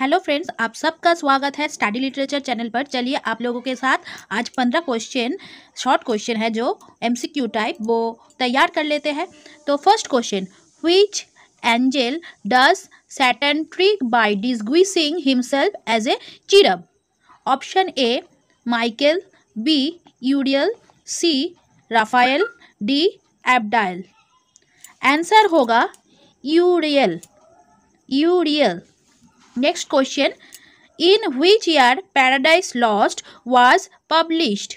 Hello friends आप सबका स्वागत है स्टडी लिटरेचर चैनल पर चलिए आप लोगों के साथ आज पंद्रह क्वेश्चन शॉर्ट क्वेश्चन है जो एमसीक्यू टाइप वो तैयार कर लेते हैं तो first question which angel does Satan trick by disguising himself as a cherub option A Michael B Uriel C Raphael D Abdiel answer होगा Uriel Uriel next question in which year Paradise Lost was published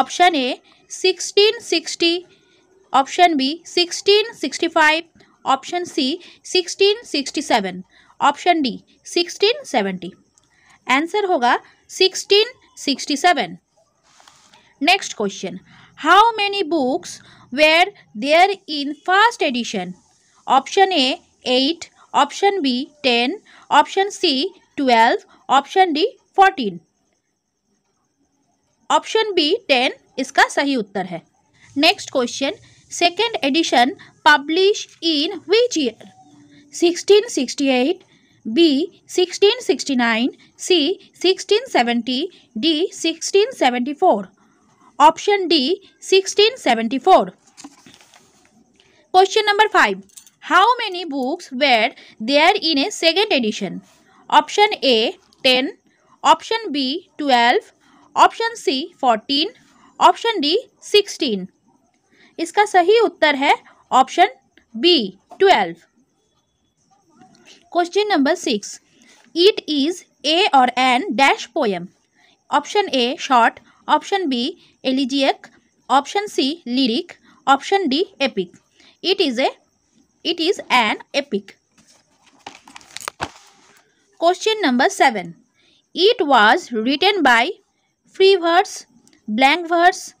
option A sixteen sixty option B sixteen sixty five option C sixteen sixty seven option D sixteen seventy answer होगा sixteen sixty seven next question how many books were there in first edition option A eight option B ten option C twelve option D fourteen option B ten इसका सही उत्तर है next question second edition publish in which year 1668 B 1669 C 1670 D 1674 option D 1674 question number five How books books they are in a second edition option A ten option B twelve option C fourteen option D sixteen इसका सही उत्तर है option B twelve question number six it is a और an dash poem option A short option B elegiac option C lyric option D epic it is a It is an epic. Question number 7. It was written by free verse, blank verse,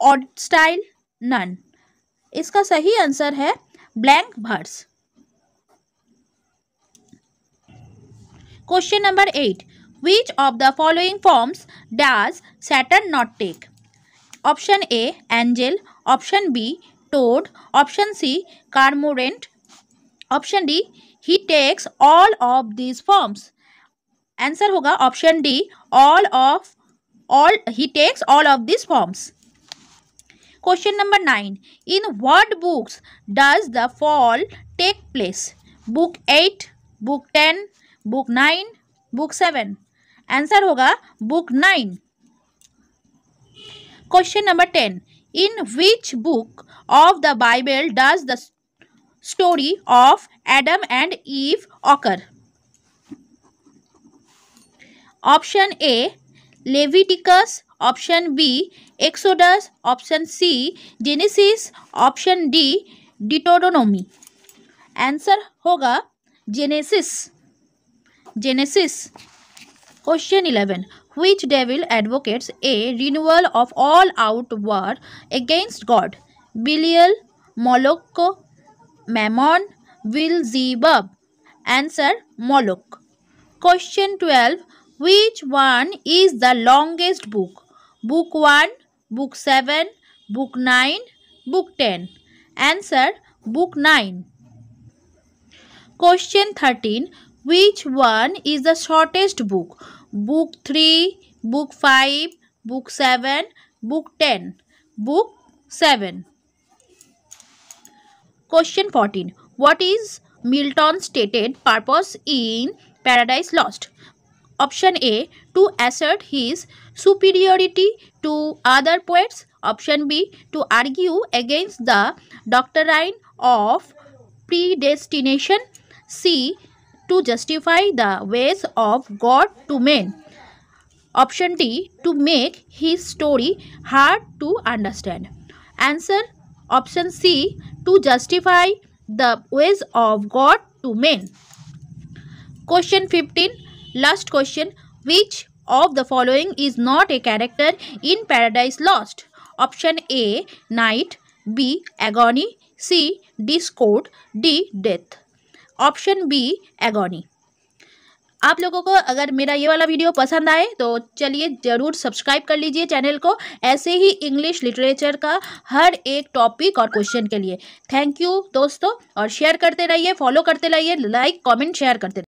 odd style, none. इसका सही answer है blank verse. Question number eight. which of the following forms does Saturn not take? Option A, angel. Option B, toad option C cormorant option D he takes all of this forms answer होगा option D all of all he takes all of this forms question number nine in word books does the fall take place book eight book ten book nine book seven answer होगा book nine question number ten In which book of the Bible does the story of Adam and Eve occur? Option A Leviticus, option B Exodus, option C Genesis, option D Deuteronomy. Answer hoga Genesis. Genesis. Question 11 which devil advocates a renewal of all out war against God. Belial, Moloch, Mammon, Beelzebub. Answer Moloch. Question 12. Which one is the longest book? Book 1, Book 7, Book 9, Book 10. Answer Book 9. Question 13. Which one is the shortest book? book 3 book 5 book 7 book 10 book 7 question 14 what is milton's stated purpose in paradise lost option a to assert his superiority to other poets option b to argue against the doctrine of predestination c to justify the ways of God to men. Option D to make his story hard to understand. Answer Option C to justify the ways of God to men. Question 15. Last question. Which of the following is not a character in Paradise Lost? Option A. Night. B. Agony. C. Discord. D. Death. Option B agony आप लोगों को अगर मेरा ये वाला video पसंद आए तो चलिए ज़रूर सब्सक्राइब कर लीजिए चैनल को ऐसे ही इंग्लिश लिटरेचर का हर एक टॉपिक और क्वेश्चन के लिए थैंक यू दोस्तों और शेयर करते रहिए फॉलो करते रहिए लाइक कमेंट शेयर करते